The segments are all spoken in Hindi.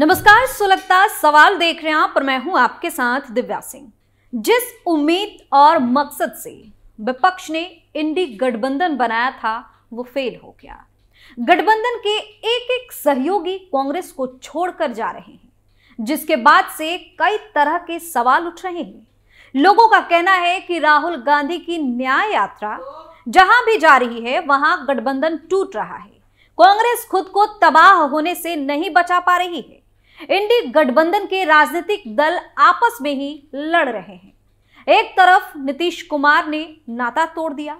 नमस्कार सुलगता सवाल देख रहे हैं आप और मैं हूं आपके साथ दिव्या सिंह जिस उम्मीद और मकसद से विपक्ष ने इंडी गठबंधन बनाया था वो फेल हो गया गठबंधन के एक एक सहयोगी कांग्रेस को छोड़कर जा रहे हैं जिसके बाद से कई तरह के सवाल उठ रहे हैं लोगों का कहना है कि राहुल गांधी की न्याय यात्रा जहां भी जा रही है वहां गठबंधन टूट रहा है कांग्रेस खुद को तबाह होने से नहीं बचा पा रही है इंडी गठबंधन के राजनीतिक दल आपस में ही लड़ रहे हैं एक तरफ नीतीश कुमार ने नाता तोड़ दिया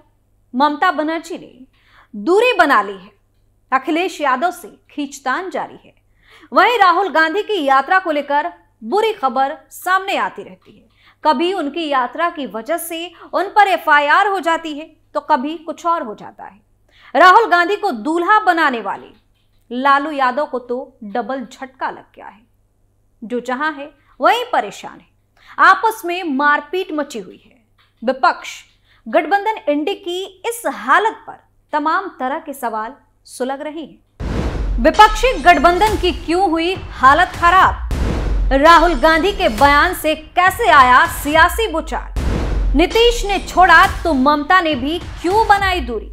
ममता बनर्जी ने दूरी बना ली है अखिलेश यादव से खींचतान जारी है वहीं राहुल गांधी की यात्रा को लेकर बुरी खबर सामने आती रहती है कभी उनकी यात्रा की वजह से उन पर एफआईआर हो जाती है तो कभी कुछ और हो जाता है राहुल गांधी को दूल्हा बनाने वाली लालू यादव को तो डबल झटका लग गया है जो जहां है वहीं परेशान है आपस में मारपीट मची हुई है विपक्ष गठबंधन इंडी की इस हालत पर तमाम तरह के सवाल सुलग रहे हैं विपक्षी गठबंधन की क्यों हुई हालत खराब राहुल गांधी के बयान से कैसे आया सियासी बुचार नीतीश ने छोड़ा तो ममता ने भी क्यों बनाई दूरी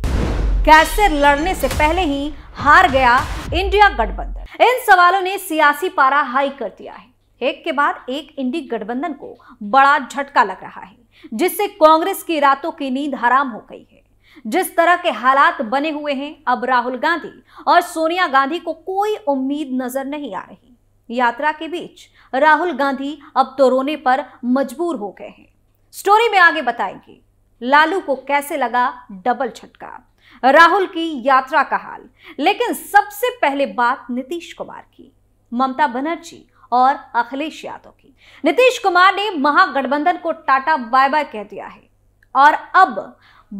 कैसे लड़ने से पहले ही हार गया इंडिया गठबंधन इन सवालों ने सियासी पारा हाई कर दिया है एक के बाद एक इंडी गठबंधन को बड़ा झटका लग रहा है जिससे कांग्रेस की रातों की नींद हराम हो गई है जिस तरह के हालात बने हुए हैं अब राहुल गांधी और सोनिया गांधी को कोई उम्मीद नजर नहीं आ रही यात्रा के बीच राहुल गांधी अब तो रोने पर मजबूर हो गए हैं स्टोरी में आगे बताएंगे लालू को कैसे लगा डबल झटका राहुल की यात्रा का हाल लेकिन सबसे पहले बात नीतीश कुमार की ममता बनर्जी और अखिलेश यादव की नीतीश कुमार ने महागठबंधन को टाटा बाय बाय कह दिया है और अब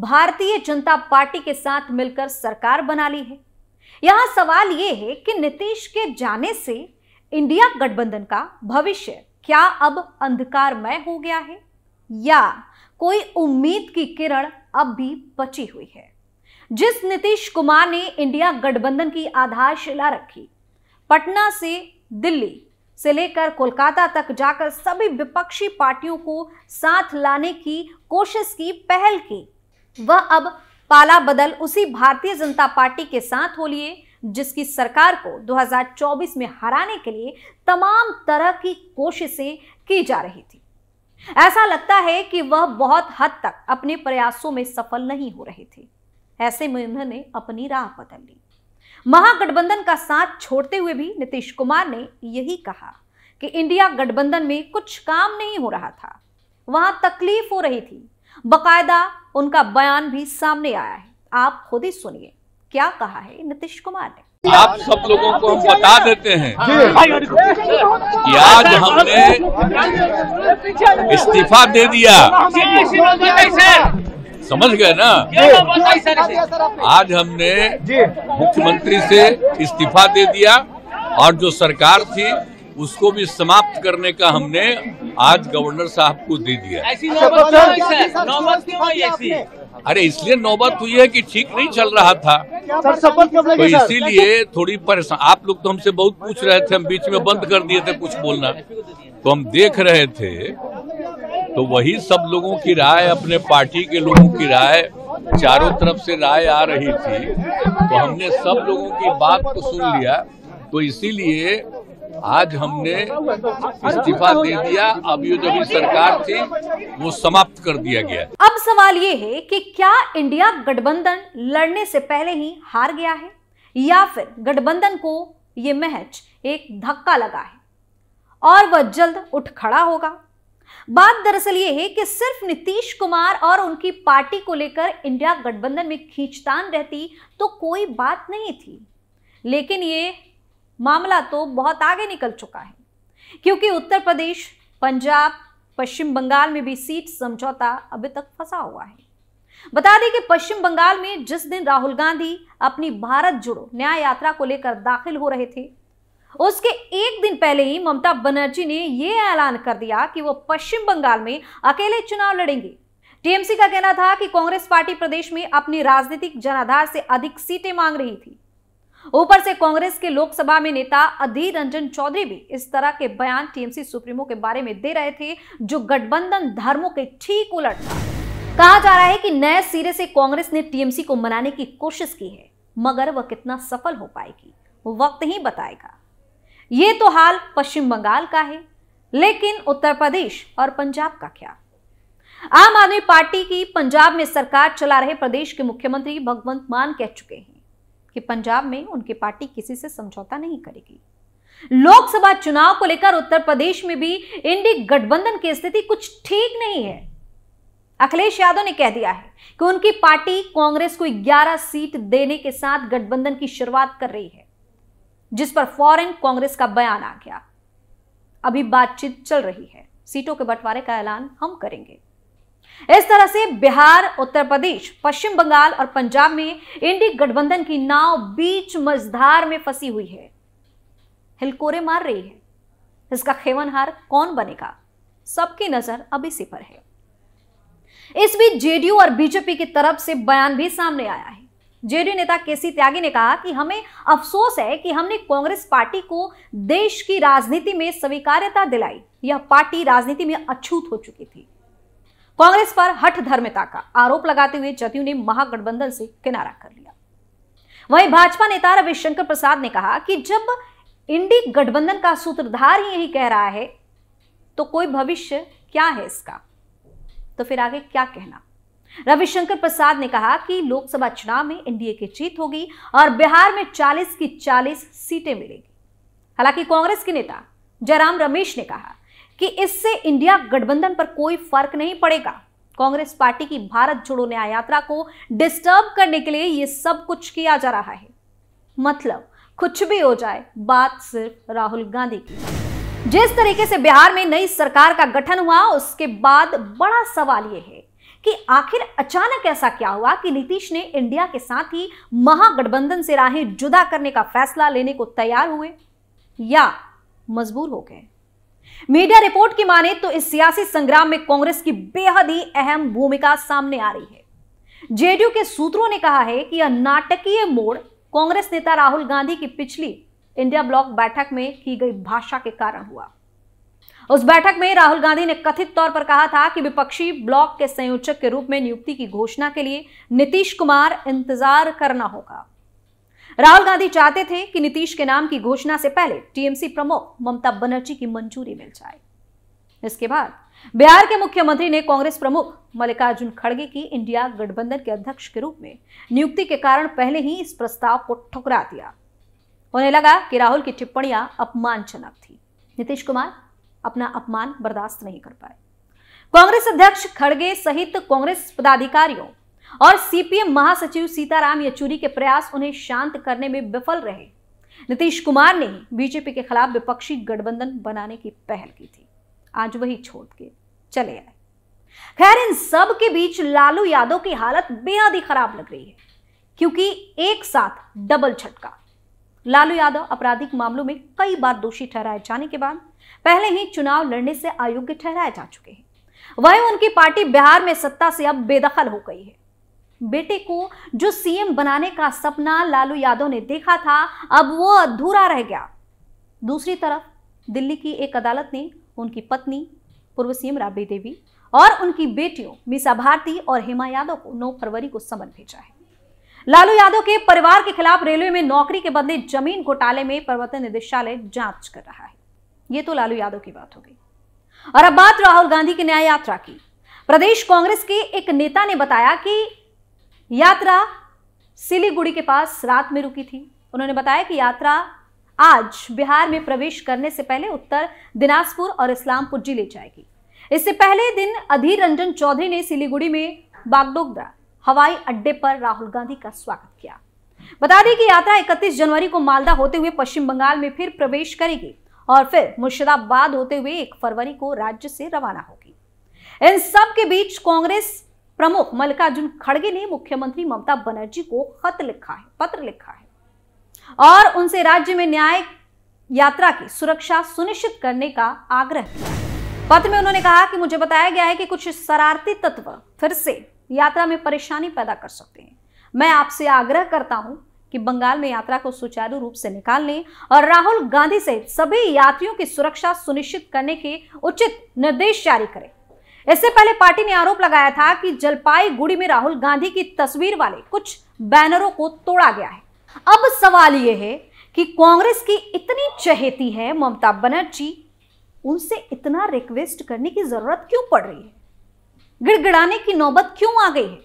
भारतीय जनता पार्टी के साथ मिलकर सरकार बना ली है यहां सवाल यह है कि नीतीश के जाने से इंडिया गठबंधन का भविष्य क्या अब अंधकारमय हो गया है या कोई उम्मीद की किरण अब भी बची हुई है जिस नीतीश कुमार ने इंडिया गठबंधन की आधारशिला रखी पटना से दिल्ली से लेकर कोलकाता तक जाकर सभी विपक्षी पार्टियों को साथ लाने की कोशिश की पहल की वह अब पाला बदल उसी भारतीय जनता पार्टी के साथ हो लिए जिसकी सरकार को 2024 में हराने के लिए तमाम तरह की कोशिशें की जा रही थी ऐसा लगता है कि वह बहुत हद तक अपने प्रयासों में सफल नहीं हो रहे थे ऐसे में उन्होंने अपनी राह बदल ली महागठबंधन का साथ छोड़ते हुए भी नीतीश कुमार ने यही कहा कि इंडिया गठबंधन में कुछ काम नहीं हो रहा था वहां तकलीफ हो रही थी बकायदा उनका बयान भी सामने आया है आप खुद ही सुनिए क्या कहा है नीतीश कुमार ने आप सब लोगों को हम बता देते हैं कि आज हमने इस्तीफा दे दिया समझ गए ना आज हमने मुख्यमंत्री से इस्तीफा दे दिया और जो सरकार थी उसको भी समाप्त करने का हमने आज गवर्नर साहब को दे दिया ऐसी अच्छा, तो अरे इसलिए नौबत हुई है कि ठीक नहीं चल रहा था तो इसीलिए थोड़ी परेशान आप लोग तो हमसे बहुत पूछ रहे थे हम बीच में बंद कर दिए थे कुछ बोलना तो हम देख रहे थे तो वही सब लोगों की राय अपने पार्टी के लोगों की राय चारों तरफ से राय आ रही थी तो हमने सब लोगों की बात को सुन लिया तो इसीलिए आज हमने इस्तीफा दे दिया अब ये जो भी सरकार थी वो समाप्त कर दिया गया अब सवाल ये है कि क्या इंडिया गठबंधन लड़ने से पहले ही हार गया है या फिर गठबंधन को ये महज एक धक्का लगा है और वह जल्द उठ खड़ा होगा बात दरअसल ये है कि सिर्फ नीतीश कुमार और उनकी पार्टी को लेकर इंडिया गठबंधन में खींचतान रहती तो कोई बात नहीं थी लेकिन ये मामला तो बहुत आगे निकल चुका है क्योंकि उत्तर प्रदेश पंजाब पश्चिम बंगाल में भी सीट समझौता अभी तक फंसा हुआ है बता दें कि पश्चिम बंगाल में जिस दिन राहुल गांधी अपनी भारत जोड़ो न्याय यात्रा को लेकर दाखिल हो रहे थे उसके एक दिन पहले ही ममता बनर्जी ने यह ऐलान कर दिया कि वो पश्चिम बंगाल में अकेले चुनाव लड़ेंगे टीएमसी का कहना था कि कांग्रेस पार्टी प्रदेश में अपनी राजनीतिक जनाधार से अधिक सीटें मांग रही थी ऊपर से कांग्रेस के लोकसभा में नेता अधीर रंजन चौधरी भी इस तरह के बयान टीएमसी सुप्रीमो के बारे में दे रहे थे जो गठबंधन धर्मों के ठीक उलट था कहा जा रहा है कि नए सिरे से कांग्रेस ने टीएमसी को मनाने की कोशिश की है मगर वह कितना सफल हो पाएगी वक्त ही बताएगा ये तो हाल पश्चिम बंगाल का है लेकिन उत्तर प्रदेश और पंजाब का क्या आम आदमी पार्टी की पंजाब में सरकार चला रहे प्रदेश के मुख्यमंत्री भगवंत मान कह चुके हैं कि पंजाब में उनकी पार्टी किसी से समझौता नहीं करेगी लोकसभा चुनाव को लेकर उत्तर प्रदेश में भी इंडी गठबंधन की स्थिति कुछ ठीक नहीं है अखिलेश यादव ने कह दिया है कि उनकी पार्टी कांग्रेस को 11 सीट देने के साथ गठबंधन की शुरुआत कर रही है जिस पर फॉरेन कांग्रेस का बयान आ गया अभी बातचीत चल रही है सीटों के बंटवारे का ऐलान हम करेंगे इस तरह से बिहार उत्तर प्रदेश पश्चिम बंगाल और पंजाब में इंडी गठबंधन की नाव बीच मझधार में फंसी हुई है हिलकोरे मार रही है इसका खेवनहार कौन बनेगा सबकी नजर अब इसी पर है इस बीच जेडीयू और बीजेपी की तरफ से बयान भी सामने आया है जेडीयू नेता केसी त्यागी ने कहा कि हमें अफसोस है कि हमने कांग्रेस पार्टी को देश की राजनीति में स्वीकार्यता दिलाई यह पार्टी राजनीति में अछूत हो चुकी थी कांग्रेस पर हठ धर्मता का आरोप लगाते हुए जदयू ने महागठबंधन से किनारा कर लिया वहीं भाजपा नेता रविशंकर प्रसाद ने कहा कि जब इंडी गठबंधन का सूत्रधार ही यही कह रहा है तो कोई भविष्य क्या है इसका तो फिर आगे क्या कहना रविशंकर प्रसाद ने कहा कि लोकसभा चुनाव में एनडीए की जीत होगी और बिहार में 40 की 40 सीटें मिलेगी हालांकि कांग्रेस के नेता जयराम रमेश ने कहा कि इससे इंडिया गठबंधन पर कोई फर्क नहीं पड़ेगा कांग्रेस पार्टी की भारत जोड़ो न्याय यात्रा को डिस्टर्ब करने के लिए यह सब कुछ किया जा रहा है मतलब कुछ भी हो जाए बात सिर्फ राहुल गांधी की जिस तरीके से बिहार में नई सरकार का गठन हुआ उसके बाद बड़ा सवाल यह है कि आखिर अचानक ऐसा क्या हुआ कि नीतीश ने इंडिया के साथ ही महागठबंधन से राहें जुदा करने का फैसला लेने को तैयार हुए या मजबूर हो गए मीडिया रिपोर्ट की माने तो इस सियासी संग्राम में कांग्रेस की बेहद ही अहम भूमिका सामने आ रही है जेडीयू के सूत्रों ने कहा है कि यह नाटकीय मोड़ कांग्रेस नेता राहुल गांधी की पिछली इंडिया ब्लॉक बैठक में की गई भाषा के कारण हुआ उस बैठक में राहुल गांधी ने कथित तौर पर कहा था कि विपक्षी ब्लॉक के संयोजक के रूप में नियुक्ति की घोषणा के लिए नीतीश कुमार इंतजार करना होगा राहुल गांधी चाहते थे कि नीतीश के नाम की घोषणा से पहले टीएमसी प्रमुख ममता बनर्जी की मंजूरी मिल जाए इसके बाद बिहार के मुख्यमंत्री ने कांग्रेस प्रमुख मल्लिकार्जुन खड़गे की इंडिया गठबंधन के अध्यक्ष के रूप में नियुक्ति के कारण पहले ही इस प्रस्ताव को ठुकरा दिया उन्हें लगा कि राहुल की टिप्पणियां अपमानजनक थी नीतीश कुमार अपना अपमान बर्दाश्त नहीं कर पाए कांग्रेस अध्यक्ष खड़गे सहित कांग्रेस पदाधिकारियों और सीपीएम महासचिव सीताराम येचुरी के प्रयास उन्हें शांत करने में विफल रहे नीतीश कुमार ने बीजेपी के खिलाफ विपक्षी गठबंधन बनाने की पहल की थी आज वही छोड़ के चले आए खैर इन सब के बीच लालू यादव की हालत बेहद ही खराब लग रही है क्योंकि एक साथ डबल झटका लालू यादव आपराधिक मामलों में कई बार दोषी ठहराए जाने के बाद पहले ही चुनाव लड़ने से अयोग्य ठहराए जा चुके हैं वहीं उनकी पार्टी बिहार में सत्ता से अब बेदखल हो गई है बेटे को जो सीएम बनाने का सपना लालू यादव ने देखा था अब वो अधूरा रह गया दूसरी तरफ दिल्ली की एक अदालत ने उनकी पत्नी पूर्व सीएम राबड़ी देवी और उनकी बेटियों मीसा भारती और हेमा यादव को 9 फरवरी को समन भेजा है लालू यादव के परिवार के खिलाफ रेलवे में नौकरी के बदले जमीन घोटाले में प्रवर्तन निदेशालय जांच कर रहा है ये तो लालू यादव की बात हो गई और अब बात राहुल गांधी की न्याय यात्रा की प्रदेश कांग्रेस के एक नेता ने बताया कि यात्रा सिलीगुड़ी के पास रात में रुकी थी उन्होंने बताया कि यात्रा आज बिहार में प्रवेश करने से पहले उत्तर दिनाजपुर और इस्लामपुर जिले जाएगी इससे पहले दिन अधीर रंजन चौधरी ने सिलीगुड़ी में बागडोगरा हवाई अड्डे पर राहुल गांधी का स्वागत किया बता दें कि यात्रा 31 जनवरी को मालदा होते हुए पश्चिम बंगाल में फिर प्रवेश करेगी और फिर मुर्शिदाबाद होते हुए एक फरवरी को राज्य से रवाना होगी इन सब के बीच कांग्रेस प्रमुख मल्लिकार्जुन खड़गे ने मुख्यमंत्री ममता बनर्जी को खत लिखा है पत्र लिखा है और उनसे राज्य में न्याय यात्रा की सुरक्षा सुनिश्चित करने का आग्रह किया पत्र में उन्होंने कहा कि मुझे बताया गया है कि कुछ शरारती तत्व फिर से यात्रा में परेशानी पैदा कर सकते हैं मैं आपसे आग्रह करता हूं कि बंगाल में यात्रा को सुचारू रूप से निकालने और राहुल गांधी सहित सभी यात्रियों की सुरक्षा सुनिश्चित करने के उचित निर्देश जारी करें इससे पहले पार्टी ने आरोप लगाया था कि जलपाईगुड़ी में राहुल गांधी की तस्वीर वाले कुछ बैनरों को तोड़ा गया है अब सवाल यह है कि कांग्रेस की इतनी चहेती है ममता बनर्जी उनसे इतना रिक्वेस्ट करने की जरूरत क्यों पड़ रही है गिड़गिड़ाने की नौबत क्यों आ गई है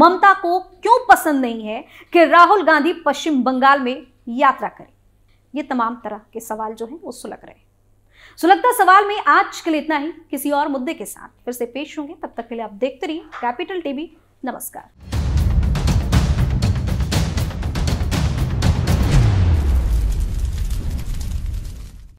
ममता को क्यों पसंद नहीं है कि राहुल गांधी पश्चिम बंगाल में यात्रा करें ये तमाम तरह के सवाल जो हैं वो सुलग रहे हैं सुलगता सवाल में आज के लिए इतना ही किसी और मुद्दे के साथ फिर से पेश होंगे तब तक के लिए आप देखते रहिए कैपिटल टीवी नमस्कार